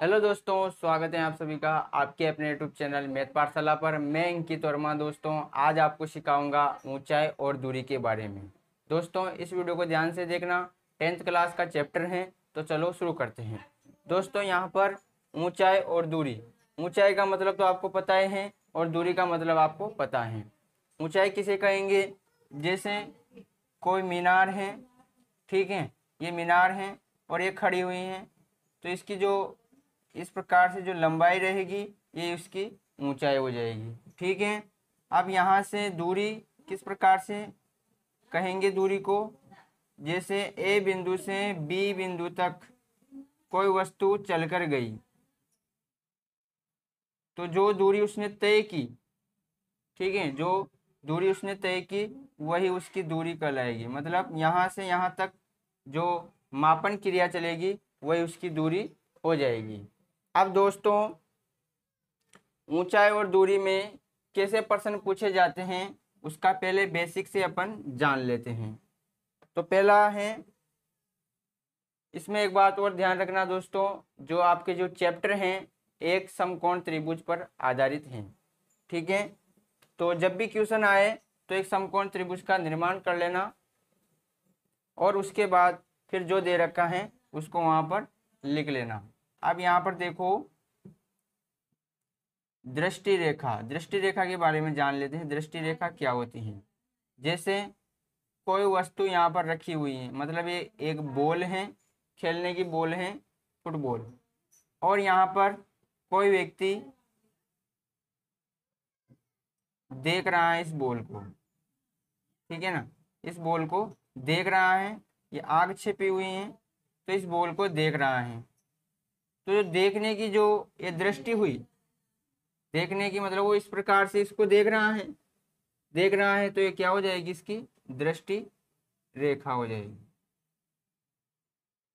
hello दोस्तों स्वागत है आप सभी का आपके अपने यूट्यूब चैनल मैथ पाठशाला पर मैं अंकित वर्मा दोस्तों आज आपको सिखाऊंगा ऊंचाई और दूरी के बारे में दोस्तों इस वीडियो को ध्यान से देखना टेंथ क्लास का चैप्टर है तो चलो शुरू करते हैं दोस्तों यहाँ पर ऊंचाई और दूरी ऊंचाई का मतलब तो आपको पता है और दूरी का मतलब आपको पता है ऊंचाई किसे कहेंगे जैसे कोई मीनार है ठीक है ये मीनार है और ये खड़ी हुई हैं तो इसकी जो इस प्रकार से जो लंबाई रहेगी ये उसकी ऊंचाई हो जाएगी ठीक है अब यहाँ से दूरी किस प्रकार से कहेंगे दूरी को जैसे ए बिंदु से बी बिंदु तक कोई वस्तु चलकर गई तो जो दूरी उसने तय की ठीक है जो दूरी उसने तय की वही उसकी दूरी कहलाएगी मतलब यहाँ से यहाँ तक जो मापन क्रिया चलेगी वही उसकी दूरी हो जाएगी अब दोस्तों ऊंचाई और दूरी में कैसे प्रश्न पूछे जाते हैं उसका पहले बेसिक से अपन जान लेते हैं तो पहला है इसमें एक बात और ध्यान रखना दोस्तों जो आपके जो चैप्टर हैं एक समकोण त्रिभुज पर आधारित हैं ठीक है तो जब भी क्वेश्चन आए तो एक समकोण त्रिभुज का निर्माण कर लेना और उसके बाद फिर जो दे रखा है उसको वहाँ पर लिख लेना अब यहाँ पर देखो दृष्टि रेखा दृष्टि रेखा के बारे में जान लेते हैं दृष्टि रेखा क्या होती है जैसे कोई वस्तु यहाँ पर रखी हुई है मतलब ये एक बॉल है खेलने की बॉल है फुटबॉल और यहाँ पर कोई व्यक्ति देख रहा है इस बॉल को ठीक है ना इस बॉल को देख रहा है ये आग छिपी हुई है तो इस बॉल को देख रहा है तो जो देखने की जो ये दृष्टि हुई देखने की मतलब वो इस प्रकार से इसको देख रहा है देख रहा है तो ये क्या हो जाएगी इसकी दृष्टि रेखा हो जाएगी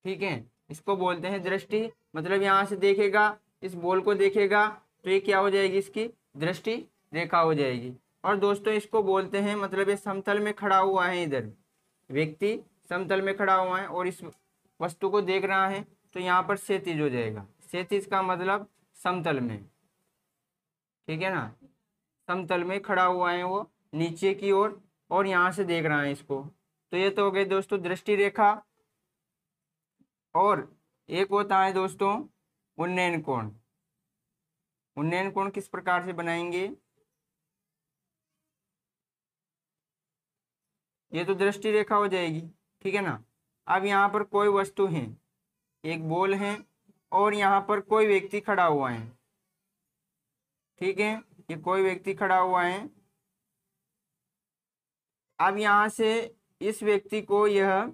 ठीक है इसको बोलते हैं दृष्टि मतलब यहां से देखेगा इस बोल को देखेगा तो ये क्या हो जाएगी इसकी दृष्टि रेखा हो जाएगी और दोस्तों इसको बोलते हैं मतलब ये समतल में खड़ा हुआ है इधर व्यक्ति समतल में खड़ा हुआ है और इस वस्तु को देख रहा है तो यहाँ पर सेतीज हो जाएगा सेतीज का मतलब समतल में ठीक है ना समतल में खड़ा हुआ है वो नीचे की ओर और, और यहाँ से देख रहा है इसको तो ये तो हो गए दोस्तों दृष्टि रेखा और एक होता है दोस्तों उन्नयन कोण उन्नयन कोण किस प्रकार से बनाएंगे ये तो दृष्टि रेखा हो जाएगी ठीक है ना अब यहाँ पर कोई वस्तु है एक बोल है और यहाँ पर कोई व्यक्ति खड़ा हुआ है ठीक है ये कोई व्यक्ति खड़ा हुआ है अब यहाँ से इस व्यक्ति को यह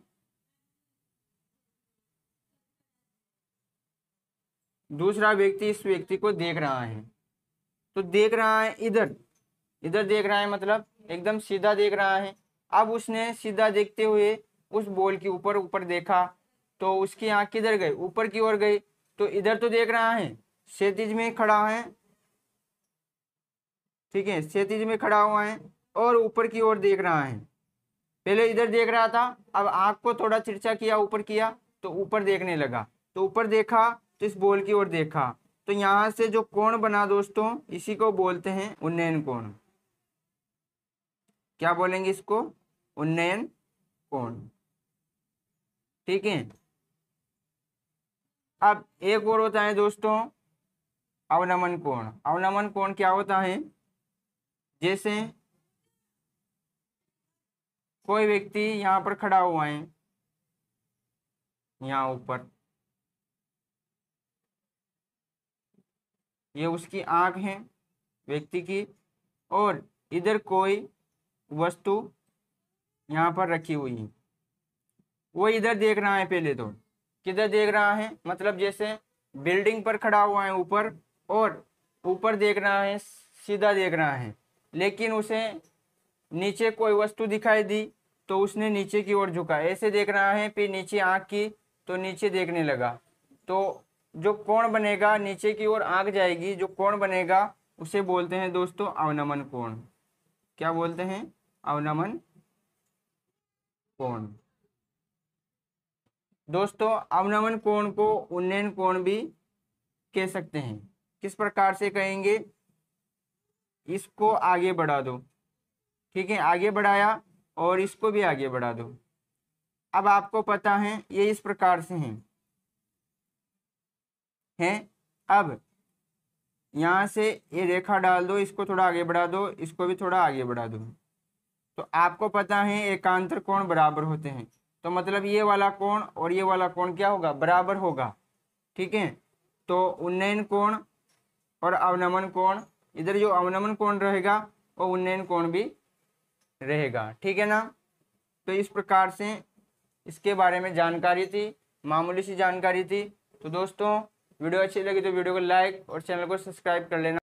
दूसरा व्यक्ति इस व्यक्ति को देख रहा है तो देख रहा है इधर इधर देख रहा है मतलब एकदम सीधा देख रहा है अब उसने सीधा देखते हुए उस बॉल के ऊपर ऊपर देखा तो उसकी आंख किधर गई ऊपर की ओर गई तो इधर तो देख रहा है क्षतिज में खड़ा है ठीक है क्षतिज में खड़ा हुआ है और ऊपर की ओर देख रहा है पहले इधर देख रहा था अब आंख को थोड़ा चिरछा किया ऊपर किया तो ऊपर देखने लगा तो ऊपर देखा तो इस बॉल की ओर देखा तो यहां से जो कोण बना दोस्तों इसी को बोलते हैं उन्नयन कोण क्या बोलेंगे इसको उन्नयन कोण ठीक है अब एक और होता है दोस्तों अवनमन कोण अवनमन कोण क्या होता है जैसे कोई व्यक्ति यहाँ पर खड़ा हुआ है यहाँ ऊपर ये उसकी आंख है व्यक्ति की और इधर कोई वस्तु यहाँ पर रखी हुई है वो इधर देख रहा है पहले तो किधर देख रहा है मतलब जैसे बिल्डिंग पर खड़ा हुआ है ऊपर और ऊपर देख रहा है सीधा देख रहा है लेकिन उसे नीचे कोई वस्तु दिखाई दी तो उसने नीचे की ओर झुका ऐसे देख रहा है फिर नीचे आँख की तो नीचे देखने लगा तो जो कोण बनेगा नीचे की ओर आँख जाएगी जो कोण बनेगा उसे बोलते हैं दोस्तों अवनमन कोण क्या बोलते हैं अवनमन कोण दोस्तों अवनमन कोण को उन्नयन कोण भी कह सकते हैं किस प्रकार से कहेंगे इसको आगे बढ़ा दो ठीक है आगे बढ़ाया और इसको भी आगे बढ़ा दो अब आपको पता है ये इस प्रकार से हैं हैं अब यहाँ से ये रेखा डाल दो इसको थोड़ा आगे बढ़ा दो इसको भी थोड़ा आगे बढ़ा दो तो आपको पता है एकांतर कोण बराबर होते हैं तो मतलब ये वाला कोण और ये वाला कोण क्या होगा बराबर होगा ठीक है तो उन्नयन कोण और अवनमन कोण इधर जो अवनमन कोण रहेगा वो उन्नयन कोण भी रहेगा ठीक है ना तो इस प्रकार से इसके बारे में जानकारी थी मामूली सी जानकारी थी तो दोस्तों वीडियो अच्छी लगी तो वीडियो को लाइक और चैनल को सब्सक्राइब कर लेना